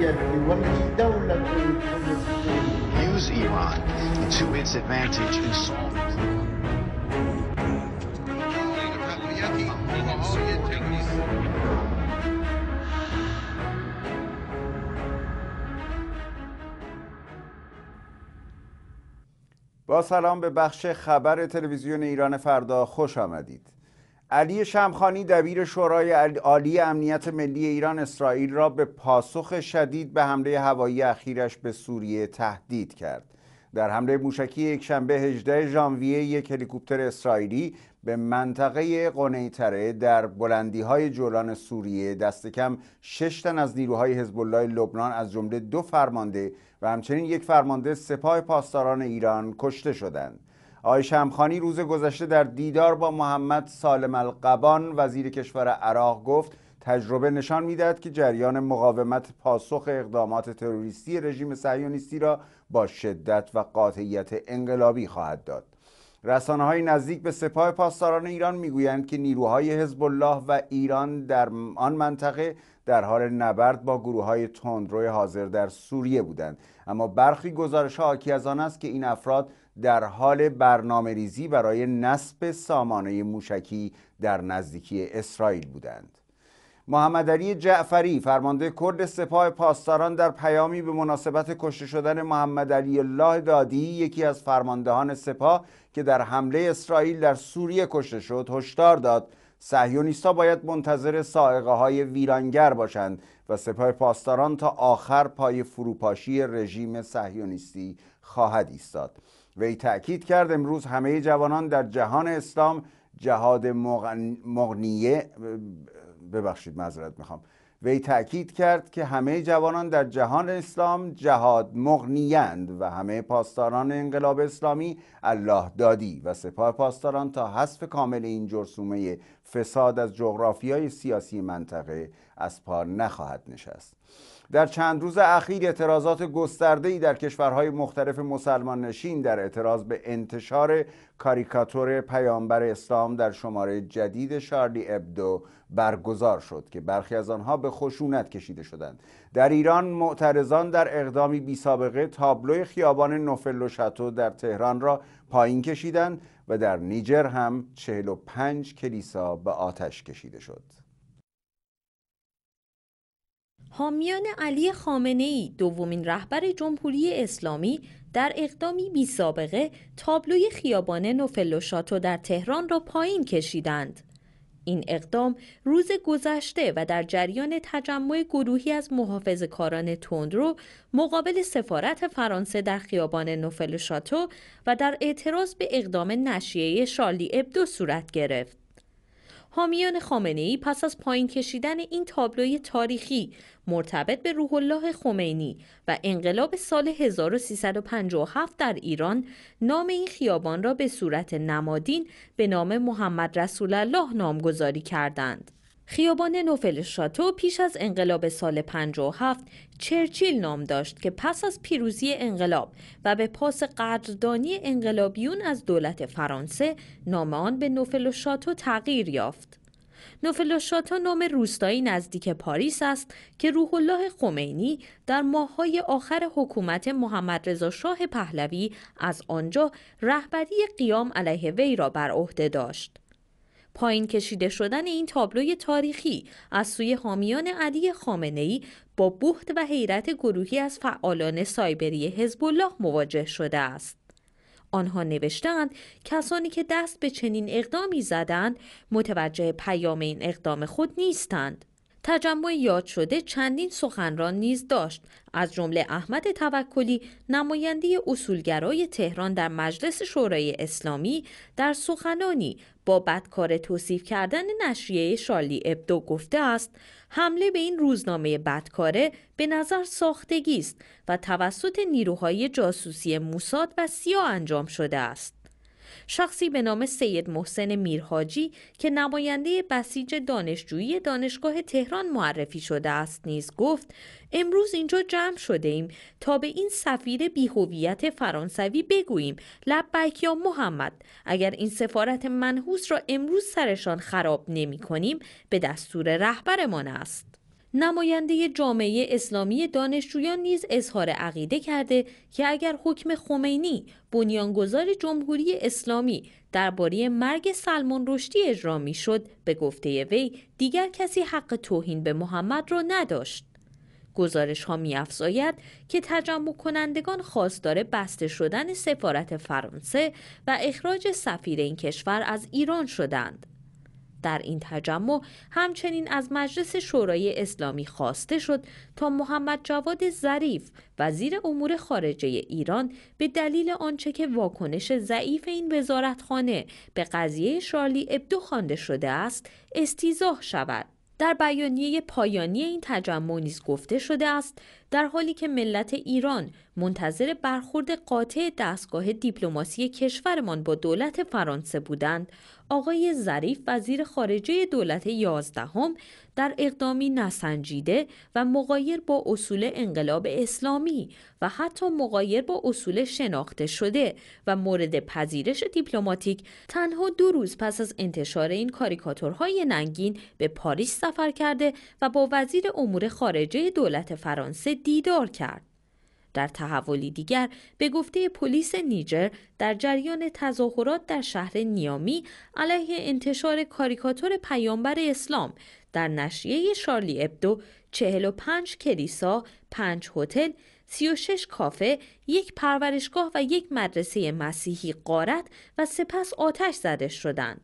یعنی Use Iran to its advantage and solve با سلام به بخش خبر تلویزیون ایران فردا خوش آمدید. علی شمخانی دبیر شورای عالی امنیت ملی ایران اسرائیل را به پاسخ شدید به حمله هوایی اخیرش به سوریه تهدید کرد. در حمله موشکی یکشنبه 18 ژانویه یک هلیکوپتر اسرائیلی به منطقه قنیتره در بلندی های جولان سوریه دست کم 6 تن از نیروهای حزب الله لبنان از جمله دو فرمانده و همچنین یک فرمانده سپاه پاسداران ایران کشته شدند. آقای شمخانی روز گذشته در دیدار با محمد سالم القبان وزیر کشور عراق گفت تجربه نشان میدهد که جریان مقاومت پاسخ اقدامات تروریستی رژیم صهیونیستی را با شدت و قاطعیت انقلابی خواهد داد رسانه های نزدیک به سپاه پاسداران ایران میگویند که نیروهای حزب الله و ایران در آن منطقه در حال نبرد با گروه های تندرو حاضر در سوریه بودند اما برخی گزارش ها حاکی از آن است که این افراد در حال برنامه ریزی برای نصب سامانه موشکی در نزدیکی اسرائیل بودند محمد علی جعفری فرمانده کرد سپاه پاسداران در پیامی به مناسبت کشته شدن محمد علی الله دادی یکی از فرماندهان سپاه که در حمله اسرائیل در سوریه کشته شد هشدار داد صهیونیستها باید منتظر سائقه های ویرانگر باشند و سپاه پاسداران تا آخر پای فروپاشی رژیم سهیونیستی خواهد ایستاد وی تأکید کرد امروز همه جوانان در جهان اسلام جهاد مغنیه ببخشید معذرت میخوام وی تأکید کرد که همه جوانان در جهان اسلام جهاد مغنیند و همه پاسداران انقلاب اسلامی الله دادی و سپاه پاسداران تا حذف کامل این جرسومه فساد از جغرافیای سیاسی منطقه از پا نخواهد نشست در چند روز اخیر اعتراضات گسترده ای در کشورهای مختلف مسلمان نشین در اعتراض به انتشار کاریکاتور پیامبر اسلام در شماره جدید شارلی ابدو برگزار شد که برخی از آنها به خشونت کشیده شدند در ایران معترضان در اقدامی بی سابقه تابلوی خیابان نوفل و شاتو در تهران را پایین کشیدند و در نیجر هم 45 کلیسا به آتش کشیده شد حامیان علی خامنه ای دومین رهبر جمهوری اسلامی در اقدامی بی سابقه تابلوی خیابان نوفل و شاتو در تهران را پایین کشیدند. این اقدام روز گذشته و در جریان تجمع گروهی از محافظ کاران تندرو مقابل سفارت فرانسه در خیابان نوفل و شاتو و در اعتراض به اقدام نشیه شالی ابدو صورت گرفت. حامیان خامنه ای پس از پایین کشیدن این تابلوی تاریخی مرتبط به روح الله خمینی و انقلاب سال 1357 در ایران نام این خیابان را به صورت نمادین به نام محمد رسول الله نامگذاری کردند. خیابان نوفل شاتو پیش از انقلاب سال 57 چرچیل نام داشت که پس از پیروزی انقلاب و به پاس قدردانی انقلابیون از دولت فرانسه نام آن به نوفل شاتو تغییر یافت. نوفل شاتو نام روستایی نزدیک پاریس است که روح الله خمینی در ماههای آخر حکومت محمد رضا شاه پهلوی از آنجا رهبری قیام علیه وی را بر عهده داشت. پایین کشیده شدن این تابلوی تاریخی از سوی حامیان علی ای با بحت و حیرت گروهی از فعالان سایبری حزب الله مواجه شده است. آنها نوشتند کسانی که دست به چنین اقدامی زدند متوجه پیام این اقدام خود نیستند. تجمع یاد شده چندین سخنران نیز داشت از جمله احمد توکلی نماینده اصولگرای تهران در مجلس شورای اسلامی در سخنانی با بدکار توصیف کردن نشریه شالی ابدو گفته است حمله به این روزنامه بدکاره به نظر ساختگی است و توسط نیروهای جاسوسی موساد و سیا انجام شده است شخصی به نام سید محسن میرهاجی که نماینده بسیج دانشجویی دانشگاه تهران معرفی شده است نیز گفت امروز اینجا جمع شده ایم تا به این سفیر بیهویت فرانسوی بگوییم لبک یا محمد اگر این سفارت منحوس را امروز سرشان خراب نمی کنیم به دستور رهبرمان است نماینده جامعه اسلامی دانشجویان نیز اظهار عقیده کرده که اگر حکم خمینی بنیانگذار جمهوری اسلامی درباره مرگ سلمان رشدی اجرا میشد به گفته وی دیگر کسی حق توهین به محمد را نداشت گزارش ها می که تجمع کنندگان خواستار بسته شدن سفارت فرانسه و اخراج سفیر این کشور از ایران شدند. در این تجمع همچنین از مجلس شورای اسلامی خواسته شد تا محمد جواد ظریف وزیر امور خارجه ایران به دلیل آنچه که واکنش ضعیف این وزارتخانه به قضیه شارلی ابدو خوانده شده است استیزاه شود در بیانیه پایانی این تجمع نیز گفته شده است در حالی که ملت ایران منتظر برخورد قاطع دستگاه دیپلماسی کشورمان با دولت فرانسه بودند آقای ظریف وزیر خارجه دولت یازدهم در اقدامی نسنجیده و مقایر با اصول انقلاب اسلامی و حتی مقایر با اصول شناخته شده و مورد پذیرش دیپلماتیک تنها دو روز پس از انتشار این کاریکاتورهای ننگین به پاریس سفر کرده و با وزیر امور خارجه دولت فرانسه دیدار کرد. در تحولی دیگر به گفته پلیس نیجر در جریان تظاهرات در شهر نیامی علیه انتشار کاریکاتور پیامبر اسلام در نشریه شارلی ابدو 45 کلیسا، 5 هتل، 36 کافه، یک پرورشگاه و یک مدرسه مسیحی قارت و سپس آتش زده شدند.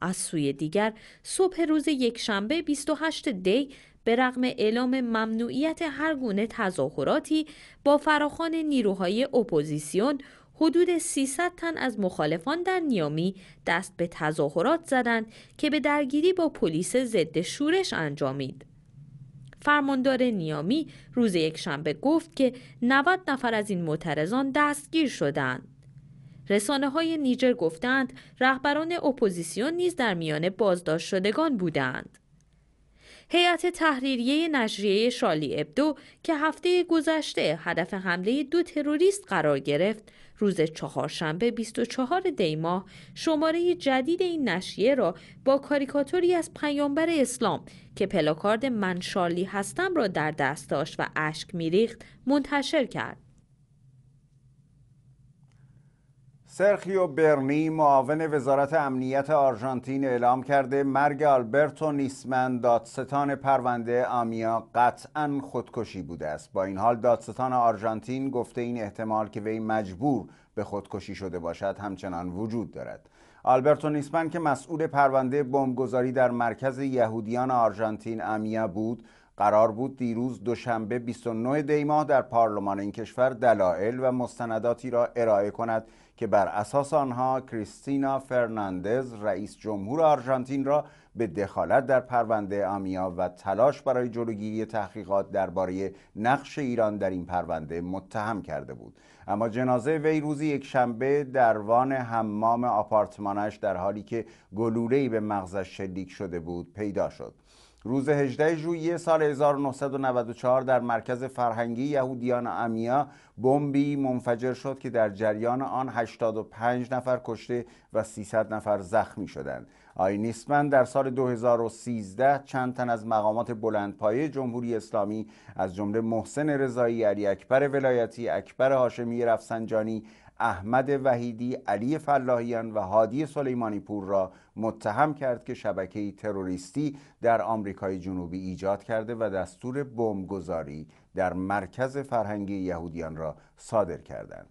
از سوی دیگر صبح روز یکشنبه 28 دی به رغم اعلام ممنوعیت هر گونه تظاهراتی با فراخان نیروهای اپوزیسیون حدود 300 تن از مخالفان در نیامی دست به تظاهرات زدند که به درگیری با پلیس ضد شورش انجامید. فرماندار نیامی روز یکشنبه گفت که 90 نفر از این معترضان دستگیر شدند. رسانه های نیجر گفتند رهبران اپوزیسیون نیز در میان بازداشت شدگان بودند. هیئت تحریریه نشریه شالی ابدو که هفته گذشته هدف حمله دو تروریست قرار گرفت روز چهارشنبه 24 دیماه شماره جدید این نشریه را با کاریکاتوری از پیامبر اسلام که پلاکارد من شالی هستم را در دست داشت و اشک میریخت منتشر کرد سرخیو برنی معاون وزارت امنیت آرژانتین اعلام کرده مرگ آلبرتو نیسمن دادستان پرونده آمیا قطعا خودکشی بوده است با این حال دادستان آرژانتین گفته این احتمال که وی مجبور به خودکشی شده باشد همچنان وجود دارد آلبرتو نیسمن که مسئول پرونده بمبگذاری در مرکز یهودیان آرژانتین آمیا بود قرار بود دیروز دوشنبه 29 دی در پارلمان این کشور دلایل و مستنداتی را ارائه کند که بر اساس آنها کریستینا فرناندز رئیس جمهور آرژانتین را به دخالت در پرونده آمیا و تلاش برای جلوگیری تحقیقات درباره نقش ایران در این پرونده متهم کرده بود اما جنازه وی یک شنبه در وان حمام آپارتمانش در حالی که گلوله‌ای به مغزش شلیک شده بود پیدا شد روز 18 ژوئیه سال 1994 در مرکز فرهنگی یهودیان امیا بمبی منفجر شد که در جریان آن 85 نفر کشته و 300 نفر زخمی شدند. نیسمن در سال 2013 چند تن از مقامات بلندپایه جمهوری اسلامی از جمله محسن رضایی علی اکبر ولایتی، اکبر هاشمی رفسنجانی احمد وحیدی، علی فلاحیان و هادی سلیمانی پور را متهم کرد که شبکه تروریستی در آمریکای جنوبی ایجاد کرده و دستور بمبگذاری در مرکز فرهنگی یهودیان را صادر کردند.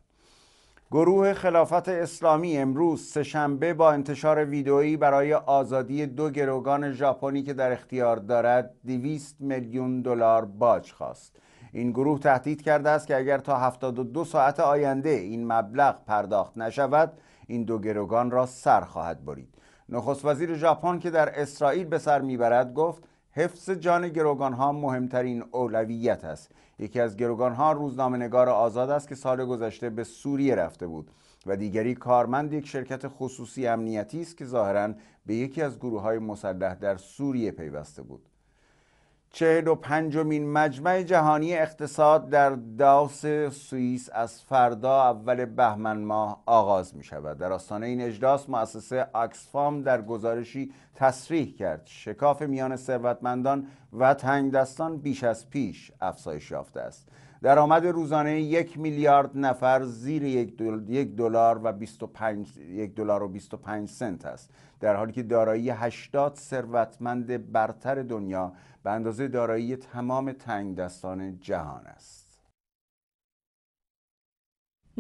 گروه خلافت اسلامی امروز سهشنبه با انتشار ویدئویی برای آزادی دو گروگان ژاپنی که در اختیار دارد 200 میلیون دلار باج خواست. این گروه تهدید کرده است که اگر تا 72 ساعت آینده این مبلغ پرداخت نشود این دو گروگان را سر خواهد برید نخست وزیر ژاپن که در اسرائیل به سر میبرد گفت حفظ جان گروگان ها مهمترین اولویت است یکی از گروگان ها روزنامه نگار آزاد است که سال گذشته به سوریه رفته بود و دیگری کارمند یک شرکت خصوصی امنیتی است که ظاهرا به یکی از گروه های مسلح در سوریه پیوسته بود چهل و پنجمین مجمع جهانی اقتصاد در داوس سوئیس از فردا اول بهمن ماه آغاز می شود در آستانه این اجلاس مؤسسه آکسفام در گزارشی تصریح کرد شکاف میان ثروتمندان و تنگدستان بیش از پیش افزایش یافته است درآمد روزانه یک میلیارد نفر زیر یک دلار و 25 یک دلار و 25 سنت است در حالی که دارایی 80 ثروتمند برتر دنیا به اندازه دارایی تمام تنگ جهان است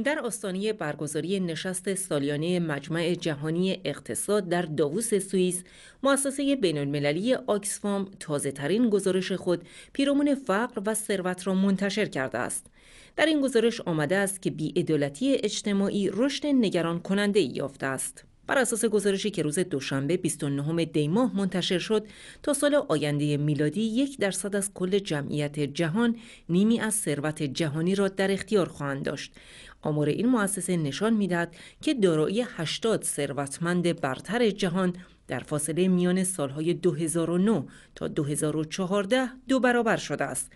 در آستانه برگزاری نشست سالیانه مجمع جهانی اقتصاد در داووس سوئیس، مؤسسه بین‌المللی آکسفام تازه‌ترین گزارش خود پیرامون فقر و ثروت را منتشر کرده است. در این گزارش آمده است که بی‌عدالتی اجتماعی رشد نگران کننده یافته است. بر اساس گزارشی که روز دوشنبه 29 دی ماه منتشر شد تا سال آینده میلادی یک درصد از کل جمعیت جهان نیمی از ثروت جهانی را در اختیار خواهند داشت آمار این مؤسسه نشان میدهد که دارایی 80 ثروتمند برتر جهان در فاصله میان سالهای 2009 تا 2014 دو برابر شده است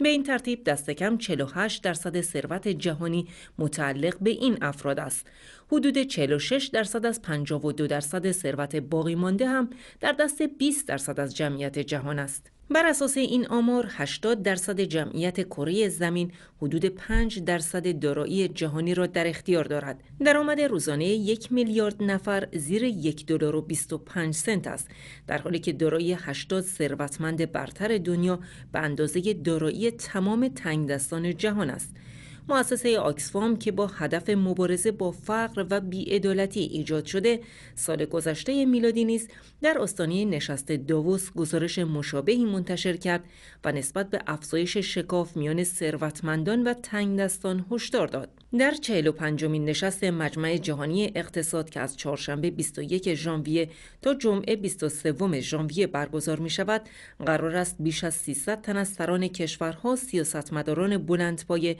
به این ترتیب دست کم 48 درصد ثروت جهانی متعلق به این افراد است. حدود 46 درصد از 52 درصد ثروت باقی مانده هم در دست 20 درصد از جمعیت جهان است. بر اساس این آمار 80 درصد جمعیت کره زمین حدود 5 درصد دارایی جهانی را در اختیار دارد. درآمد روزانه یک میلیارد نفر زیر یک دلار و 25 سنت است، در حالی که دارایی 80 ثروتمند برتر دنیا به اندازه دارایی تمام تنگدستان جهان است. مؤسسه آکسفام که با هدف مبارزه با فقر و بیعدالتی ایجاد شده سال گذشته میلادی نیز در استانی نشست داووس گزارش مشابهی منتشر کرد و نسبت به افزایش شکاف میان ثروتمندان و تنگدستان هشدار داد در و پنجمین نشست مجمع جهانی اقتصاد که از چهارشنبه 21 ژانویه تا جمعه 23 ژانویه برگزار می شود قرار است بیش از 300 تن از سران کشورها سیاستمداران بلندپایه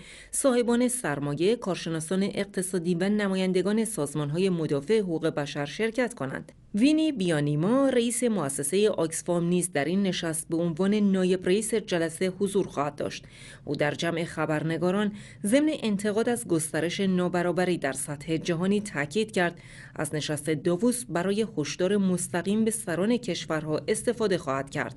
صاحبان سرمایه، کارشناسان اقتصادی و نمایندگان های مدافع حقوق بشر شرکت کنند. وینی بیانیما رئیس مؤسسه آکسفام نیز در این نشست به عنوان نایب رئیس جلسه حضور خواهد داشت او در جمع خبرنگاران ضمن انتقاد از گسترش نابرابری در سطح جهانی تاکید کرد از نشست داووس برای هشدار مستقیم به سران کشورها استفاده خواهد کرد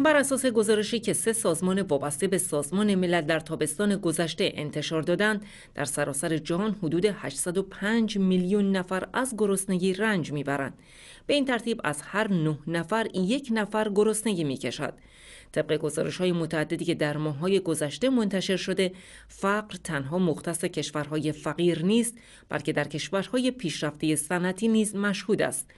بر اساس گزارشی که سه سازمان وابسته به سازمان ملل در تابستان گذشته انتشار دادند در سراسر جهان حدود 805 میلیون نفر از گرسنگی رنج میبرند به این ترتیب از هر نه نفر یک نفر گرسنگی میکشد طبق گزارش های متعددی که در های گذشته منتشر شده فقر تنها مختص کشورهای فقیر نیست بلکه در کشورهای پیشرفته صنعتی نیز مشهود است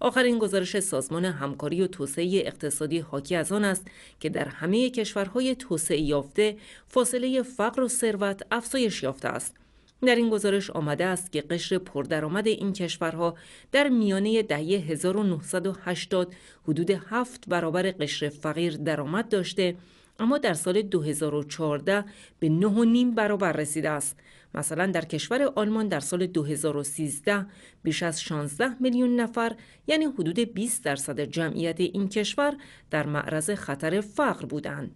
آخرین گزارش سازمان همکاری و توسعه اقتصادی حاکی از آن است که در همه کشورهای توسعه یافته فاصله فقر و ثروت افزایش یافته است در این گزارش آمده است که قشر پردرآمد این کشورها در میانه دهه 1980 حدود 7 برابر قشر فقیر درآمد داشته اما در سال 2014 به 9.5 برابر رسیده است مثلا در کشور آلمان در سال 2013 بیش از 16 میلیون نفر یعنی حدود 20 درصد جمعیت این کشور در معرض خطر فقر بودند.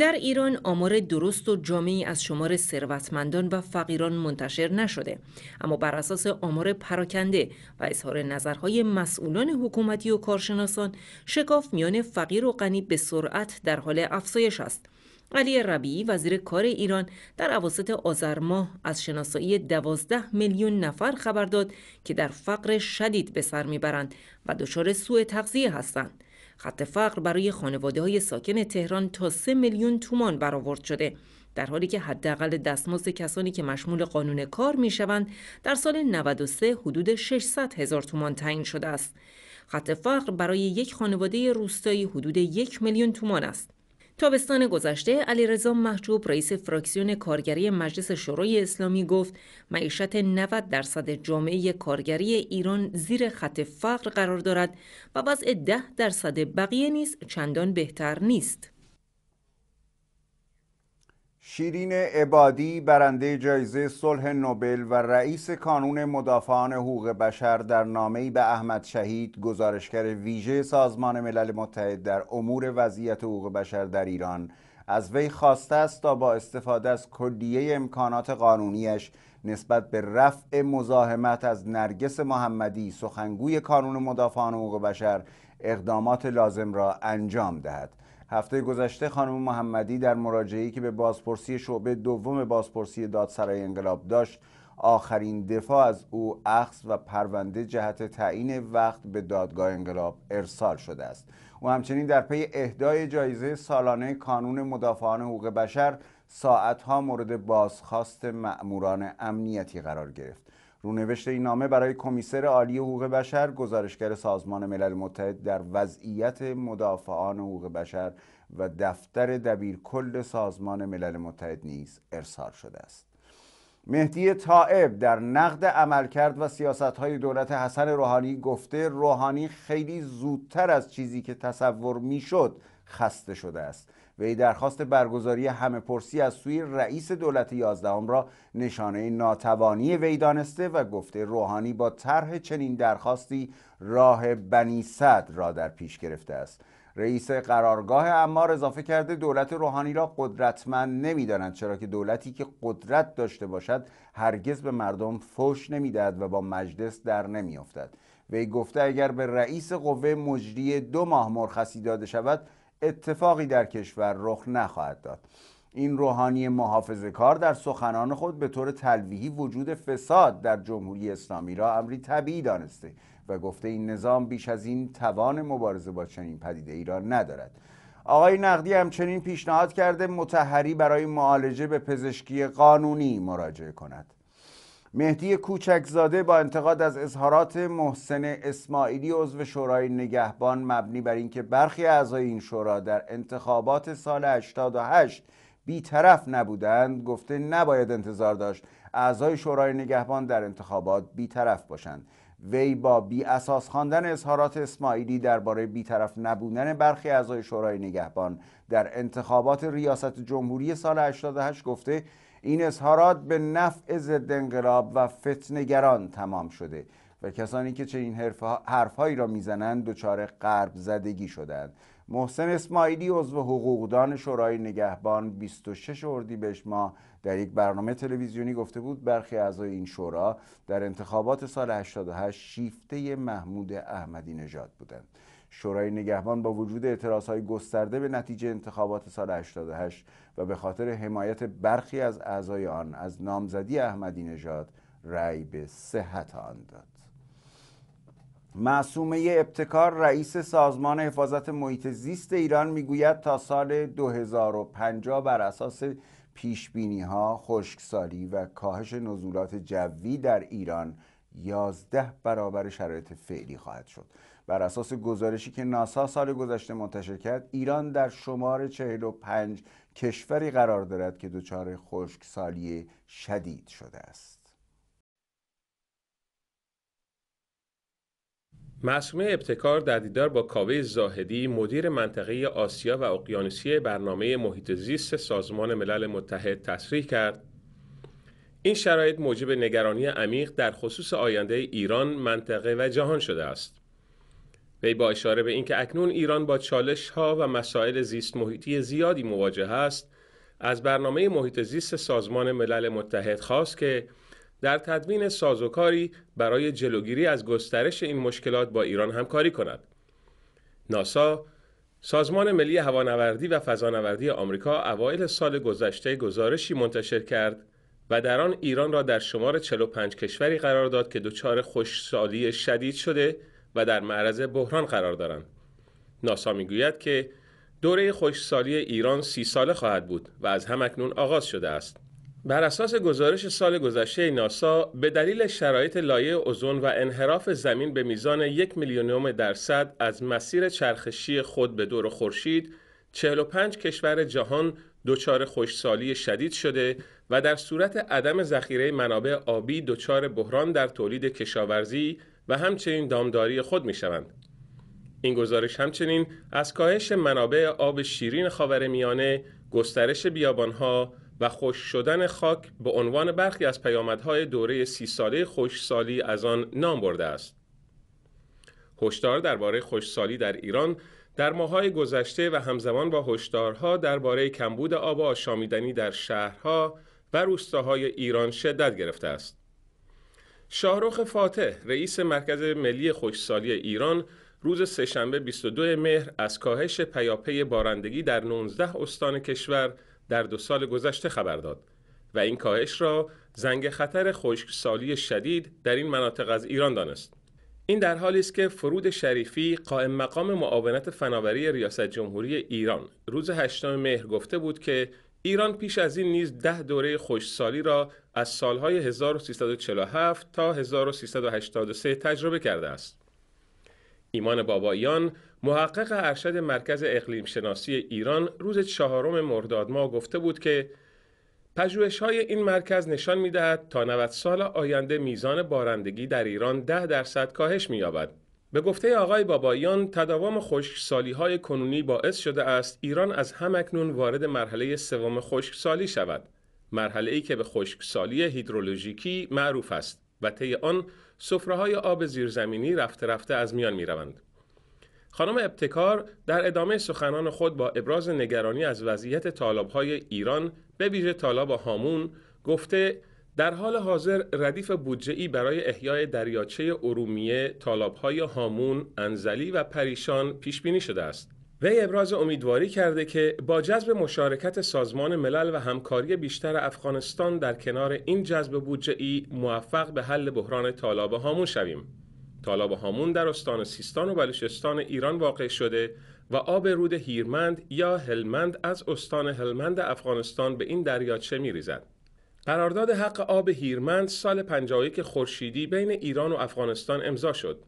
در ایران آمار درست و جامعی از شمار ثروتمندان و فقیران منتشر نشده اما بر اساس آمار پراکنده و اظهار نظرهای مسئولان حکومتی و کارشناسان شکاف میان فقیر و غنی به سرعت در حال افزایش است علی ربیعی وزیر کار ایران در اواسط آذر ماه از شناسایی دوازده میلیون نفر خبر داد که در فقر شدید به سر میبرند و دچار سوء تغذیه هستند. خط فقر برای خانواده های ساکن تهران تا سه میلیون تومان برآورد شده در حالی که حداقل دستمزد کسانی که مشمول قانون کار میشوند در سال 93 حدود 600 هزار تومان تعیین شده است. خط فقر برای یک خانواده روستایی حدود یک میلیون تومان است. تابستان گذشته علیرضا محجوب رئیس فراکسیون کارگری مجلس شورای اسلامی گفت معیشت 90 درصد جامعه کارگری ایران زیر خط فقر قرار دارد و وضع 10 درصد بقیه نیز چندان بهتر نیست. شیرین عبادی برنده جایزه صلح نوبل و رئیس کانون مدافعان حقوق بشر در نامه‌ای به احمد شهید گزارشگر ویژه سازمان ملل متحد در امور وضعیت حقوق بشر در ایران از وی خواسته است تا با استفاده از کلیه امکانات قانونیش نسبت به رفع مزاحمت از نرگس محمدی سخنگوی کانون مدافعان حقوق بشر اقدامات لازم را انجام دهد هفته گذشته خانم محمدی در مراجعه‌ای که به بازپرسی شعبه دوم بازپرسی دادسرای انقلاب داشت آخرین دفاع از او اخذ و پرونده جهت تعیین وقت به دادگاه انقلاب ارسال شده است او همچنین در پی اهدای جایزه سالانه کانون مدافعان حقوق بشر ساعتها مورد بازخواست مأموران امنیتی قرار گرفت رونوشت این نامه برای کمیسر عالی حقوق بشر گزارشگر سازمان ملل متحد در وضعیت مدافعان حقوق بشر و دفتر دبیرکل سازمان ملل متحد نیز ارسال شده است مهدی طائب در نقد عملکرد و های دولت حسن روحانی گفته روحانی خیلی زودتر از چیزی که تصور میشد خسته شده است وی درخواست برگزاری همه پرسی از سوی رئیس دولت یازدهم را نشانه ناتوانی وی دانسته و گفته روحانی با طرح چنین درخواستی راه بنی صد را در پیش گرفته است رئیس قرارگاه امار اضافه کرده دولت روحانی را قدرتمند نمیدانند چرا که دولتی که قدرت داشته باشد هرگز به مردم فوش نمیدهد و با مجلس در نمیافتد وی گفته اگر به رئیس قوه مجری دو ماه مرخصی داده شود اتفاقی در کشور رخ نخواهد داد این روحانی محافظه کار در سخنان خود به طور تلویحی وجود فساد در جمهوری اسلامی را امری طبیعی دانسته و گفته این نظام بیش از این توان مبارزه با چنین پدیده ای را ندارد آقای نقدی همچنین پیشنهاد کرده متحری برای معالجه به پزشکی قانونی مراجعه کند مهدی کوچکزاده با انتقاد از اظهارات محسن اسماعیلی عضو شورای نگهبان مبنی بر اینکه برخی اعضای این شورا در انتخابات سال 88 بیطرف نبودند گفته نباید انتظار داشت اعضای شورای نگهبان در انتخابات بیطرف باشند وی با بی اساس خواندن اظهارات اسماعیلی درباره بیطرف نبودن برخی اعضای شورای نگهبان در انتخابات ریاست جمهوری سال 88 گفته این اظهارات به نفع ضد انقلاب و فتنگران تمام شده و کسانی که چنین حرفهایی را میزنند دچار قرب زدگی شدند محسن اسماعیلی عضو حقوقدان شورای نگهبان 26 اردیبهشت ماه در یک برنامه تلویزیونی گفته بود برخی اعضای این شورا در انتخابات سال 88 شیفته محمود احمدی نژاد بودند شورای نگهبان با وجود های گسترده به نتیجه انتخابات سال 88 و به خاطر حمایت برخی از اعضای آن از نامزدی احمدی نژاد رأی به صحت آن داد معصومه ابتکار رئیس سازمان حفاظت محیط زیست ایران میگوید تا سال 2050 بر اساس پیش بینی ها خشکسالی و کاهش نزولات جوی در ایران 11 برابر شرایط فعلی خواهد شد بر اساس گزارشی که ناسا سال گذشته منتشر کرد ایران در شمار 45 کشوری قرار دارد که دچار خشکسالی شدید شده است مسعومه ابتکار در دیدار با کاوه زاهدی مدیر منطقه آسیا و اقیانوسی برنامه محیط زیست سازمان ملل متحد تصریح کرد این شرایط موجب نگرانی عمیق در خصوص آینده ایران منطقه و جهان شده است وی با اشاره به اینکه اکنون ایران با چالش ها و مسائل زیست محیطی زیادی مواجه است از برنامه محیط زیست سازمان ملل متحد خواست که در تدوین سازوکاری برای جلوگیری از گسترش این مشکلات با ایران همکاری کند. ناسا سازمان ملی هوانوردی و فضانوردی آمریکا اوایل سال گذشته گزارشی منتشر کرد و در آن ایران را در شمار 45 کشوری قرار داد که دچار خشکسالی شدید شده و در معرض بحران قرار دارند. ناسا میگوید که دوره خوشسالی ایران سی ساله خواهد بود و از هم اکنون آغاز شده است. بر اساس گزارش سال گذشته ناسا به دلیل شرایط لایه اوزون و انحراف زمین به میزان یک میلیونیوم درصد از مسیر چرخشی خود به دور خورشید 45 کشور جهان دچار خوشسالی شدید شده و در صورت عدم ذخیره منابع آبی دچار بحران در تولید کشاورزی و همچنین دامداری خود می شوند. این گزارش همچنین از کاهش منابع آب شیرین میانه، گسترش بیابانها و خشک شدن خاک به عنوان برخی از پیامدهای دوره سی ساله سالی از آن نام برده است. هشدار درباره سالی در ایران در ماهای گذشته و همزمان با هشدارها درباره کمبود آب آشامیدنی در شهرها و روستاهای ایران شدت گرفته است. شاهرخ فاتح رئیس مرکز ملی خشکسالی ایران روز سهشنبه 22 مهر از کاهش پیاپی بارندگی در 19 استان کشور در دو سال گذشته خبر داد و این کاهش را زنگ خطر خشکسالی شدید در این مناطق از ایران دانست. این در حالی است که فرود شریفی قائم مقام معاونت فناوری ریاست جمهوری ایران روز 8 مهر گفته بود که ایران پیش از این نیز ده دوره خوشسالی را از سالهای 1347 تا 1383 تجربه کرده است. ایمان باباییان محقق ارشد مرکز اقلیم شناسی ایران روز چهارم مرداد ما گفته بود که پژوهش های این مرکز نشان می دهد تا 90 سال آینده میزان بارندگی در ایران 10 درصد کاهش می یابد. به گفته آقای بابایان تداوم خشکسالی های کنونی باعث شده است ایران از همکنون وارد مرحله سوم خشکسالی شود مرحله ای که به خشکسالی هیدرولوژیکی معروف است و طی آن سفره های آب زیرزمینی رفته رفته از میان می خانم ابتکار در ادامه سخنان خود با ابراز نگرانی از وضعیت های ایران به ویژه طالاب هامون گفته در حال حاضر ردیف بودجه برای احیای دریاچه ارومیه، طالابهای هامون، انزلی و پریشان پیش بینی شده است. وی ابراز امیدواری کرده که با جذب مشارکت سازمان ملل و همکاری بیشتر افغانستان در کنار این جذب بودجه ای موفق به حل بحران تالاب هامون شویم. تالاب هامون در استان سیستان و بلوچستان ایران واقع شده و آب رود هیرمند یا هلمند از استان هلمند افغانستان به این دریاچه می ریزد. قرارداد حق آب هیرمند سال 51 خورشیدی بین ایران و افغانستان امضا شد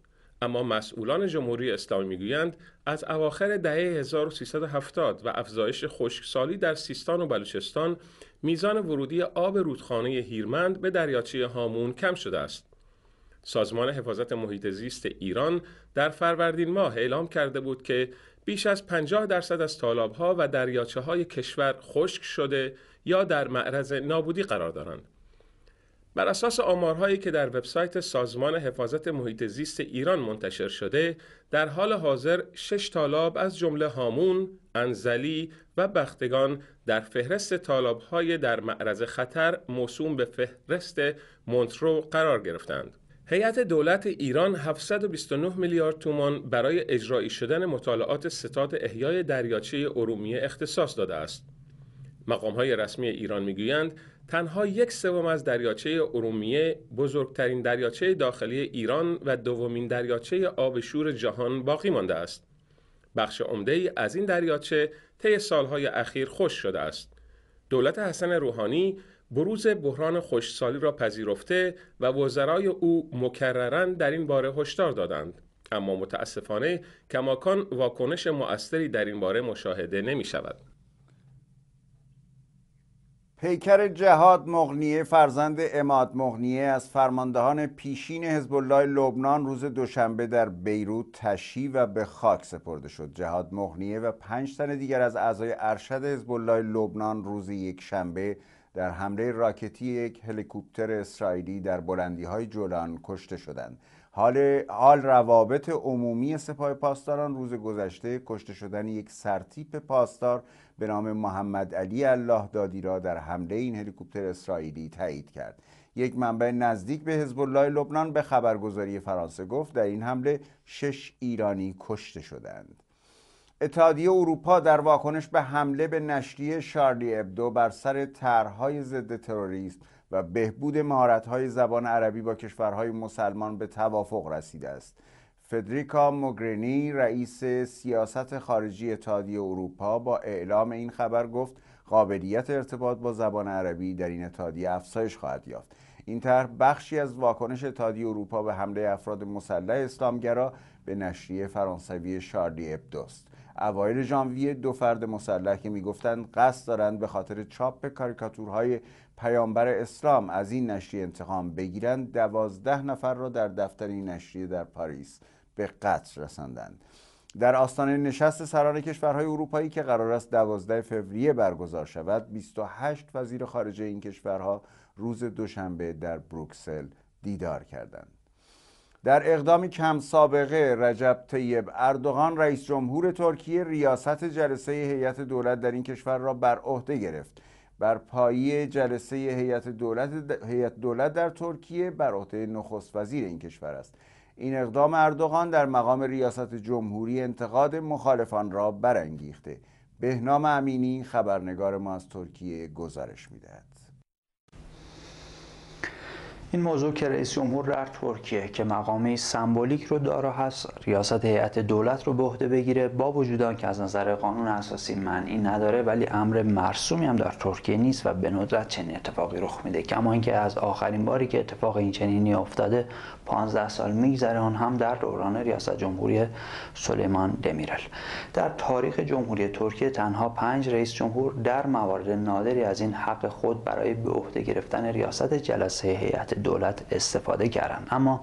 اما مسئولان جمهوری اسلامی میگویند از اواخر دهه 1370 و افزایش خشکسالی در سیستان و بلوچستان میزان ورودی آب رودخانه هیرمند به دریاچه هامون کم شده است سازمان حفاظت محیط زیست ایران در فروردین ماه اعلام کرده بود که بیش از 50 درصد از ها و دریاچه های کشور خشک شده یا در معرض نابودی قرار دارند بر اساس آمارهایی که در وبسایت سازمان حفاظت محیط زیست ایران منتشر شده در حال حاضر شش تالاب از جمله هامون، انزلی و بختگان در فهرست تالابهای در معرض خطر موسوم به فهرست مونترو قرار گرفتند. هیئت دولت ایران 729 میلیارد تومان برای اجرایی شدن مطالعات ستاد احیای دریاچه ارومیه اختصاص داده است. مقام های رسمی ایران میگویند تنها یک سوم از دریاچه ارومیه بزرگترین دریاچه داخلی ایران و دومین دریاچه آب جهان باقی مانده است. بخش عمده ای از این دریاچه طی سالهای اخیر خوش شده است. دولت حسن روحانی بروز بحران سالی را پذیرفته و وزرای او مکررن در این باره هشدار دادند. اما متاسفانه کماکان واکنش مؤثری در این باره مشاهده نمی شود. پیکر جهاد مغنیه فرزند اماد مغنیه از فرماندهان پیشین حزب الله لبنان روز دوشنبه در بیروت تشی و به خاک سپرده شد جهاد مغنیه و پنج تن دیگر از اعضای ارشد حزب الله لبنان روز شنبه در حمله راکتی یک هلیکوپتر اسرائیلی در بلندی های جولان کشته شدند حال, حال روابط عمومی سپاه پاسداران روز گذشته کشته شدن یک سرتیپ پاسدار به نام محمد علی الله دادی را در حمله این هلیکوپتر اسرائیلی تایید کرد یک منبع نزدیک به حزب الله لبنان به خبرگزاری فرانسه گفت در این حمله شش ایرانی کشته شدند اتحادیه اروپا در واکنش به حمله به نشریه شارلی ابدو بر سر طرحهای ضد تروریسم و بهبود مهارت‌های زبان عربی با کشورهای مسلمان به توافق رسیده است. فدریکا موگرینی رئیس سیاست خارجی اتحادیه اروپا با اعلام این خبر گفت قابلیت ارتباط با زبان عربی در این اتحادیه افزایش خواهد یافت. این طرح بخشی از واکنش اتحادیه اروپا به حمله افراد مسلح اسلامگرا به نشریه فرانسوی شارلی ابدوست. اوایل ژانویه دو فرد مسلح که میگفتند قصد دارند به خاطر چاپ کاریکاتورهای پیامبر اسلام از این نشریه انتقام بگیرند دوازده نفر را در دفتر این نشریه در پاریس به قتل رساندند در آستانه نشست سران کشورهای اروپایی که قرار است 12 فوریه برگزار شود 28 وزیر خارجه این کشورها روز دوشنبه در بروکسل دیدار کردند در اقدامی کم سابقه رجب طیب اردوغان رئیس جمهور ترکیه ریاست جلسه هیئت دولت در این کشور را بر عهده گرفت بر پایی جلسه هیئت دولت دولت در ترکیه بر عهده نخست وزیر این کشور است این اقدام اردوغان در مقام ریاست جمهوری انتقاد مخالفان را برانگیخته بهنام امینی خبرنگار ما از ترکیه گزارش میدهد این موضوع که رئیس جمهور در ترکیه که مقامی سمبولیک رو داره هست ریاست هیئت دولت رو به عهده بگیره با وجود که از نظر قانون اساسی این نداره ولی امر مرسومی هم در ترکیه نیست و به ندرت چنین اتفاقی رخ میده کما اینکه از آخرین باری که اتفاق این چنینی افتاده 15 سال میگذره آن هم در دوران ریاست جمهوری سلیمان دمیرل در تاریخ جمهوری ترکیه تنها پنج رئیس جمهور در موارد نادری از این حق خود برای به عهده گرفتن ریاست جلسه هیئت دولت استفاده کردند اما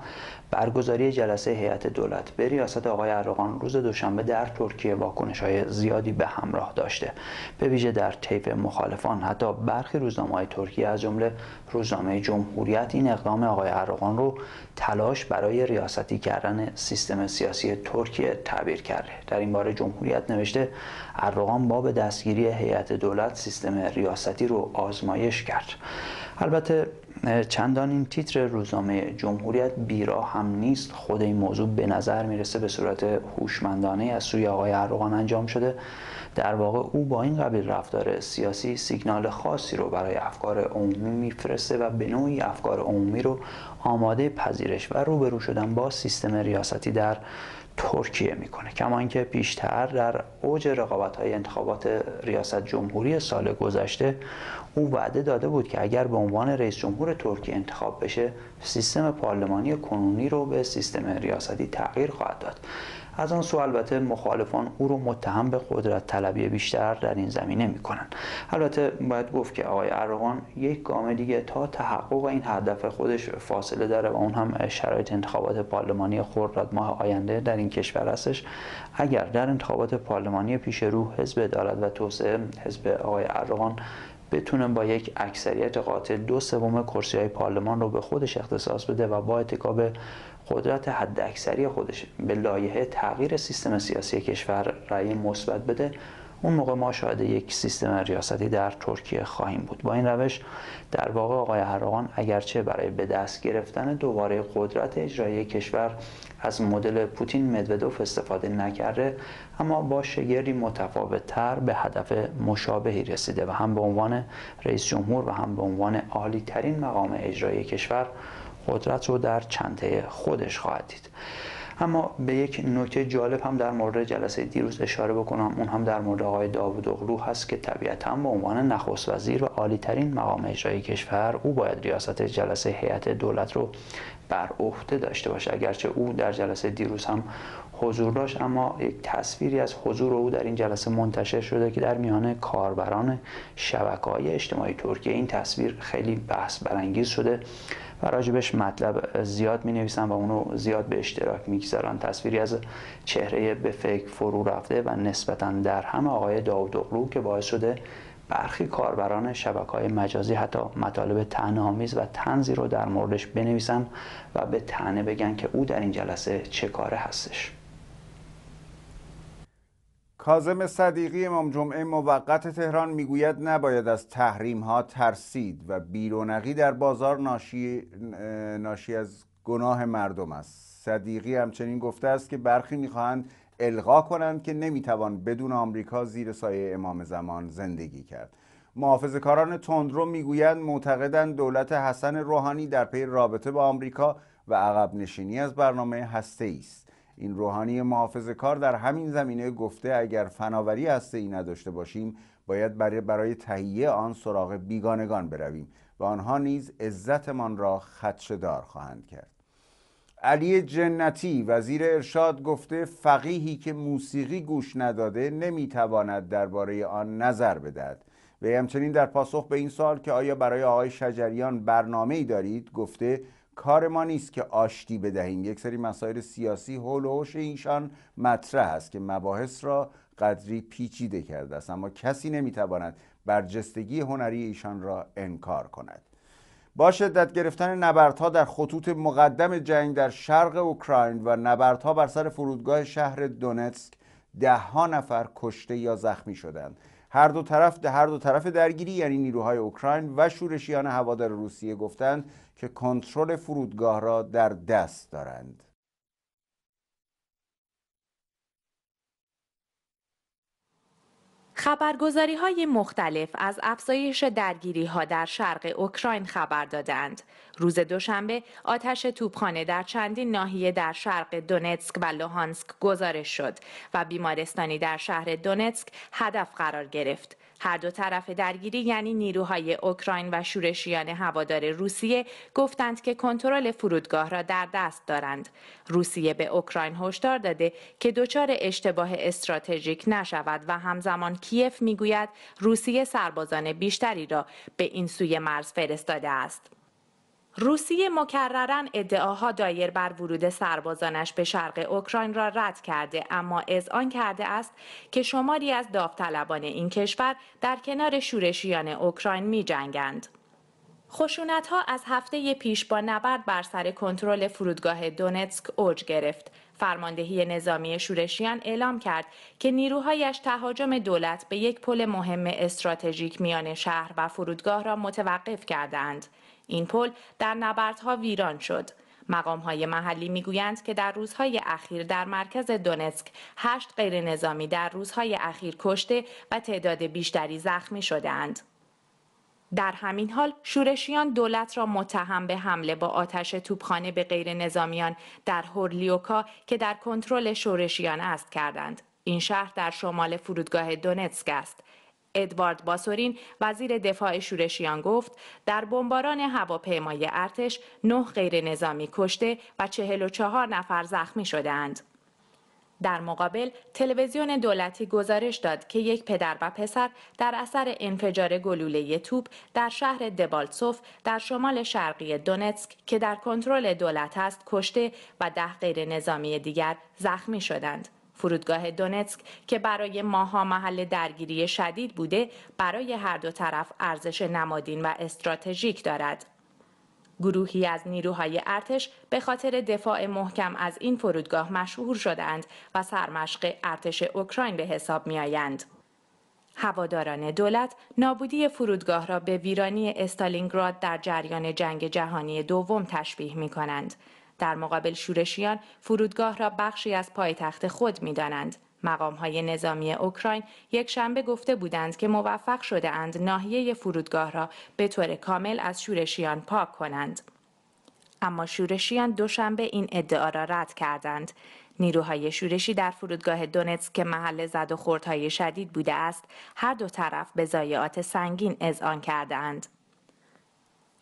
برگزاری جلسه هیئت دولت به ریاست آقای اردوغان روز دوشنبه در ترکیه واکنش های زیادی به همراه داشته به ویژه در طیف مخالفان حتی برخی روزنامه های ترکیه از جمله روزنامه جمهوریت این اقدام آقای اردوغان رو تلاش برای ریاستی کردن سیستم سیاسی ترکیه تعبیر کرده در این باره جمهوریت نوشته اردوغان با به دستگیری هیئت دولت سیستم ریاستی رو آزمایش کرد البته چندان این تیتر روزنامه جمهوریت بیرا هم نیست خود این موضوع به نظر میرسه به صورت هوشمندانه از سوی آقای ارغان انجام شده در واقع او با این قبیل رفتار سیاسی سیگنال خاصی رو برای افکار عمومی میفرسته و به نوعی افکار عمومی رو آماده پذیرش و روبرو شدن با سیستم ریاستی در ترکیه میکنه کما اینکه پیشتر در اوج رقابت های انتخابات ریاست جمهوری سال گذشته او وعده داده بود که اگر به عنوان رئیس جمهور ترکیه انتخاب بشه سیستم پارلمانی کنونی رو به سیستم ریاستی تغییر خواهد داد از آن سو البته مخالفان او رو متهم به قدرت طلبی بیشتر در این زمینه کنن. البته باید گفت که آقای ارغان یک گام دیگه تا تحقق این هدف خودش فاصله داره و اون هم شرایط انتخابات پارلمانی خرداد ماه آینده در این کشور هستش اگر در انتخابات پارلمانی پیش رو حزب دارد و توسعه حزب آقای ارغان بتونه با یک اکثریت قاتل دو سوم کرسی های پارلمان رو به خودش اختصاص بده و با اتکا قدرت حد اکثری خودش به لایحه تغییر سیستم سیاسی کشور رأی مثبت بده اون موقع ما شاهد یک سیستم ریاستی در ترکیه خواهیم بود با این روش در واقع آقای هراغان اگرچه برای به دست گرفتن دوباره قدرت اجرایی کشور از مدل پوتین مدودوف استفاده نکرده اما با متفاوت تر به هدف مشابهی رسیده و هم به عنوان رئیس جمهور و هم به عنوان عالی ترین مقام اجرایی کشور قدرت رو در چنده خودش خواهد دید اما به یک نکته جالب هم در مورد جلسه دیروز اشاره بکنم اون هم در مورد آقای اوغلو هست که طبیعتا به عنوان نخست وزیر و عالی ترین مقام اجرایی کشور او باید ریاست جلسه هیئت دولت رو بر عهده داشته باشه اگرچه او در جلسه دیروز هم حضور داشت اما یک تصویری از حضور او در این جلسه منتشر شده که در میان کاربران شبکه های اجتماعی ترکیه این تصویر خیلی بحث برانگیز شده و راجبش مطلب زیاد می نویسن و اونو زیاد به اشتراک می تصویری از چهره به فکر فرو رفته و نسبتا در هم آقای داودوغلو که باعث شده برخی کاربران شبکه مجازی حتی مطالب تنامیز و تنزی رو در موردش بنویسن و به تنه بگن که او در این جلسه چه کاره هستش کازم صدیقی امام جمعه موقت تهران میگوید نباید از تحریم ها ترسید و بیرونقی در بازار ناشی, ناشی از گناه مردم است صدیقی همچنین گفته است که برخی میخواهند القا کنند که نمیتوان بدون آمریکا زیر سایه امام زمان زندگی کرد کاران تندرو میگویند معتقدند دولت حسن روحانی در پی رابطه با آمریکا و عقب نشینی از برنامه هسته است این روحانی محافظ کار در همین زمینه گفته اگر فناوری هسته ای نداشته باشیم باید برای, برای تهیه آن سراغ بیگانگان برویم و آنها نیز عزتمان را خدشهدار خواهند کرد علی جنتی وزیر ارشاد گفته فقیهی که موسیقی گوش نداده نمیتواند درباره آن نظر بدهد و همچنین در پاسخ به این سال که آیا برای آقای شجریان برنامه ای دارید گفته کار ما نیست که آشتی بدهیم یک سری مسائل سیاسی حول و حوش اینشان مطرح است که مباحث را قدری پیچیده کرده است اما کسی نمیتواند برجستگی هنری ایشان را انکار کند با شدت گرفتن نبردها در خطوط مقدم جنگ در شرق اوکراین و نبردها بر سر فرودگاه شهر دونتسک دهها نفر کشته یا زخمی شدند هر دو طرف هر دو طرف درگیری یعنی نیروهای اوکراین و شورشیان هوادار روسیه گفتند که کنترل فرودگاه را در دست دارند خبرگزاری های مختلف از افزایش درگیری ها در شرق اوکراین خبر دادند. روز دوشنبه آتش توپخانه در چندین ناحیه در شرق دونتسک و لوهانسک گزارش شد و بیمارستانی در شهر دونتسک هدف قرار گرفت. هر دو طرف درگیری یعنی نیروهای اوکراین و شورشیان هوادار روسیه گفتند که کنترل فرودگاه را در دست دارند. روسیه به اوکراین هشدار داده که دچار اشتباه استراتژیک نشود و همزمان کیف میگوید روسیه سربازان بیشتری را به این سوی مرز فرستاده است. روسیه مکررا ادعاها دایر بر ورود سربازانش به شرق اوکراین را رد کرده اما اذعان کرده است که شماری از داوطلبان این کشور در کنار شورشیان اوکراین می جنگند. خشونت ها از هفته پیش با نبرد بر سر کنترل فرودگاه دونتسک اوج گرفت. فرماندهی نظامی شورشیان اعلام کرد که نیروهایش تهاجم دولت به یک پل مهم استراتژیک میان شهر و فرودگاه را متوقف کردند. این پل در نبردها ویران شد. مقام های محلی میگویند که در روزهای اخیر در مرکز دونسک هشت غیر نظامی در روزهای اخیر کشته و تعداد بیشتری زخمی شدهاند. در همین حال شورشیان دولت را متهم به حمله با آتش توپخانه به غیر نظامیان در هورلیوکا که در کنترل شورشیان است کردند. این شهر در شمال فرودگاه دونتسک است. ادوارد باسورین وزیر دفاع شورشیان گفت در بمباران هواپیمای ارتش نه غیر نظامی کشته و چهار نفر زخمی شدند. در مقابل تلویزیون دولتی گزارش داد که یک پدر و پسر در اثر انفجار گلوله توپ در شهر دبالتسوف در شمال شرقی دونتسک که در کنترل دولت است کشته و ده غیر نظامی دیگر زخمی شدند. فرودگاه دونتسک که برای ماها محل درگیری شدید بوده برای هر دو طرف ارزش نمادین و استراتژیک دارد. گروهی از نیروهای ارتش به خاطر دفاع محکم از این فرودگاه مشهور شدند و سرمشق ارتش اوکراین به حساب می آیند. هواداران دولت نابودی فرودگاه را به ویرانی استالینگراد در جریان جنگ جهانی دوم تشبیه می کنند. در مقابل شورشیان فرودگاه را بخشی از پایتخت خود می دانند. مقام های نظامی اوکراین یک شنبه گفته بودند که موفق شده اند ناحیه فرودگاه را به طور کامل از شورشیان پاک کنند. اما شورشیان دوشنبه این ادعا را رد کردند. نیروهای شورشی در فرودگاه دونتسک که محل زد و خوردهای شدید بوده است، هر دو طرف به ضایعات سنگین کرده اند.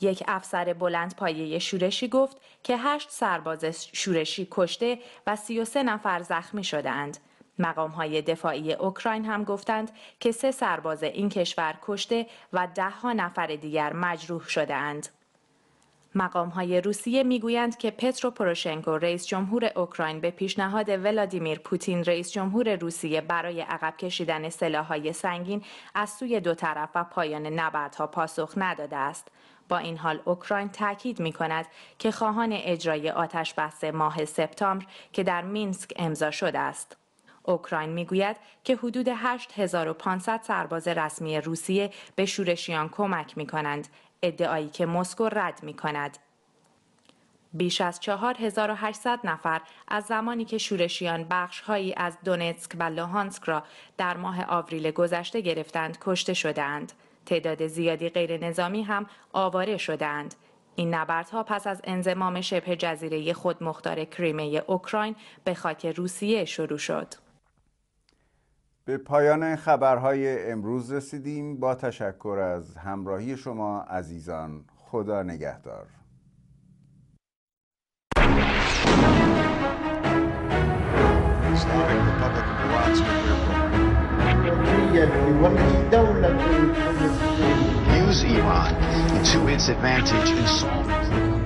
یک افسر بلند پایه شورشی گفت که هشت سرباز شورشی کشته و سه نفر زخمی شدند. مقام های دفاعی اوکراین هم گفتند که سه سرباز این کشور کشته و ده ها نفر دیگر مجروح شده اند. مقام های روسیه میگویند که پترو پروشنکو رئیس جمهور اوکراین به پیشنهاد ولادیمیر پوتین رئیس جمهور روسیه برای عقب کشیدن سلاحهای سنگین از سوی دو طرف و پایان نبردها پاسخ نداده است. با این حال اوکراین تاکید می کند که خواهان اجرای آتش بس ماه سپتامبر که در مینسک امضا شده است. اوکراین میگوید که حدود 8500 سرباز رسمی روسیه به شورشیان کمک می کنند، ادعایی که مسکو رد می کند. بیش از 4800 نفر از زمانی که شورشیان بخشهایی از دونتسک و لوهانسک را در ماه آوریل گذشته گرفتند کشته شدند، تعداد زیادی غیر نظامی هم آواره شدند. این نبردها پس از انضمام شبه جزیره خود مختار کریمه اوکراین به خاک روسیه شروع شد. به پایان خبرهای امروز رسیدیم با تشکر از همراهی شما عزیزان خدا نگهدار Use Iran to its advantage and solve